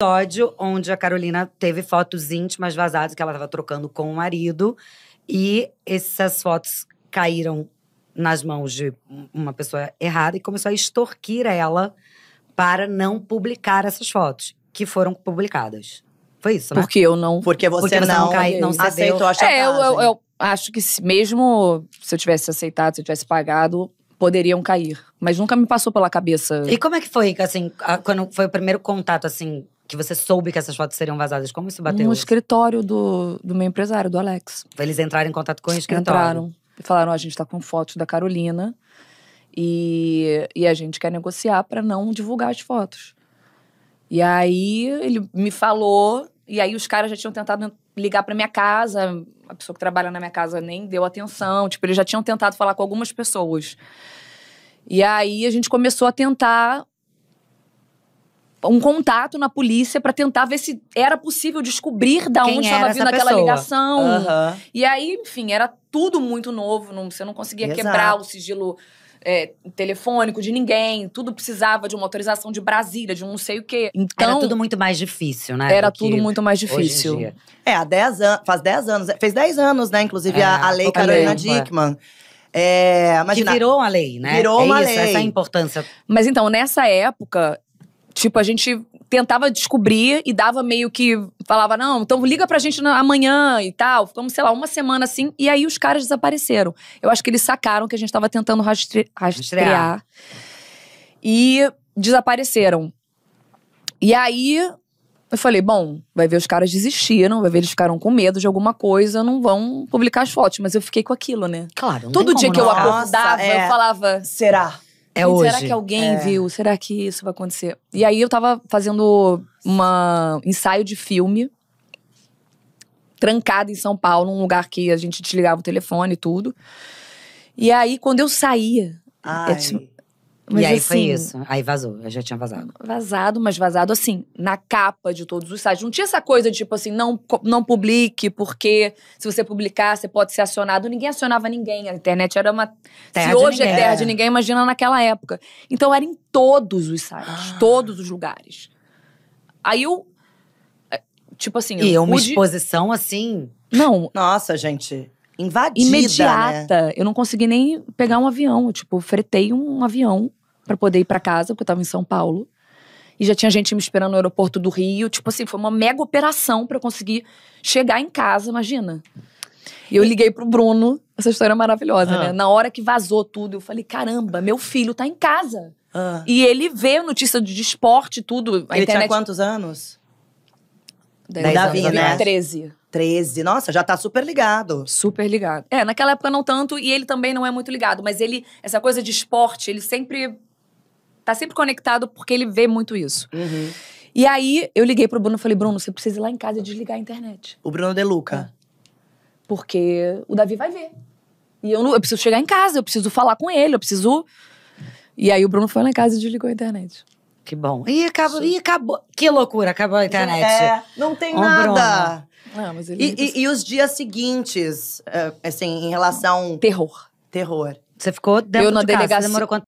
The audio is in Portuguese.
episódio onde a Carolina teve fotos íntimas vazadas que ela estava trocando com o marido e essas fotos caíram nas mãos de uma pessoa errada e começou a extorquir ela para não publicar essas fotos que foram publicadas. Foi isso, né? Porque eu não. Porque você, Porque você não, não, cai, não aceitou a chantagem. É, eu, eu, eu acho que se, mesmo se eu tivesse aceitado, se eu tivesse pagado, poderiam cair. Mas nunca me passou pela cabeça. E como é que foi, assim, a, quando foi o primeiro contato, assim, que você soube que essas fotos seriam vazadas? Como isso bateu? No escritório do, do meu empresário, do Alex. Eles entraram em contato com o escritório? Entraram. E falaram: a gente está com fotos da Carolina e, e a gente quer negociar para não divulgar as fotos. E aí ele me falou, e aí os caras já tinham tentado ligar para minha casa, a pessoa que trabalha na minha casa nem deu atenção, tipo, eles já tinham tentado falar com algumas pessoas. E aí a gente começou a tentar um contato na polícia para tentar ver se era possível descobrir da Quem onde estava vindo aquela ligação. Uhum. E aí, enfim, era tudo muito novo, não, você não conseguia Exato. quebrar o sigilo é, telefônico de ninguém, tudo precisava de uma autorização de Brasília, de um não sei o quê. Então, era tudo muito mais difícil, né? Era tudo muito mais difícil. É, há dez anos, faz 10 anos, fez 10 anos, né, inclusive é, a, a lei Carolina Dickman. É, imagina, que virou uma lei, né? Virou é uma isso, lei. Essa é a importância. Mas então, nessa época, Tipo, a gente tentava descobrir e dava meio que. Falava, não, então liga pra gente amanhã e tal. Ficamos, sei lá, uma semana assim. E aí os caras desapareceram. Eu acho que eles sacaram que a gente tava tentando rastre rastrear. rastrear. E desapareceram. E aí eu falei, bom, vai ver os caras desistiram, vai ver eles ficaram com medo de alguma coisa, não vão publicar as fotos. Mas eu fiquei com aquilo, né? Claro. Todo dia que não. eu acordava, Nossa, é... eu falava. Será? É Gente, hoje. Será que alguém é. viu? Será que isso vai acontecer? E aí eu tava fazendo um ensaio de filme, trancada em São Paulo, num lugar que a gente desligava o telefone e tudo. E aí, quando eu saía, Ai. É tipo, mas, e aí assim, foi isso. Aí vazou. Eu já tinha vazado. Vazado, mas vazado assim, na capa de todos os sites. Não tinha essa coisa de tipo assim, não, não publique, porque se você publicar, você pode ser acionado. Ninguém acionava ninguém. A internet era uma. Terra se hoje é ninguém. é terra de é. ninguém, imagina naquela época. Então era em todos os sites, ah. todos os lugares. Aí eu. É, tipo assim. E eu uma pude... exposição assim. Não. Nossa, gente invadida. Né? Imediata. Né? Eu não consegui nem pegar um avião. Eu, tipo, fretei um avião para poder ir para casa, porque eu tava em São Paulo. E já tinha gente me esperando no aeroporto do Rio. Tipo assim, foi uma mega operação para conseguir chegar em casa, imagina. E eu liguei pro Bruno, essa história é maravilhosa, ah. né? Na hora que vazou tudo, eu falei: caramba, meu filho tá em casa. Ah. E ele vê notícia de esporte, tudo. A ele internet... tinha quantos anos? Dez Davi, anos, né? 13. 13. Nossa, já tá super ligado. Super ligado. É, naquela época não tanto, e ele também não é muito ligado, mas ele, essa coisa de esporte, ele sempre tá sempre conectado porque ele vê muito isso. Uhum. E aí eu liguei pro Bruno e falei, Bruno, você precisa ir lá em casa e desligar a internet. O Bruno é De Luca. É. Porque o Davi vai ver. E eu, não, eu preciso chegar em casa, eu preciso falar com ele, eu preciso. E aí o Bruno foi lá em casa e desligou a internet. Que bom. E acabou. E acabou. Que loucura, acabou a internet. É, não tem nada. Não, ah, mas ele e, e, assim. e, os dias seguintes, eh, assim, em relação. Terror. Terror. Você ficou dentro eu de na delegacia. demorou quanto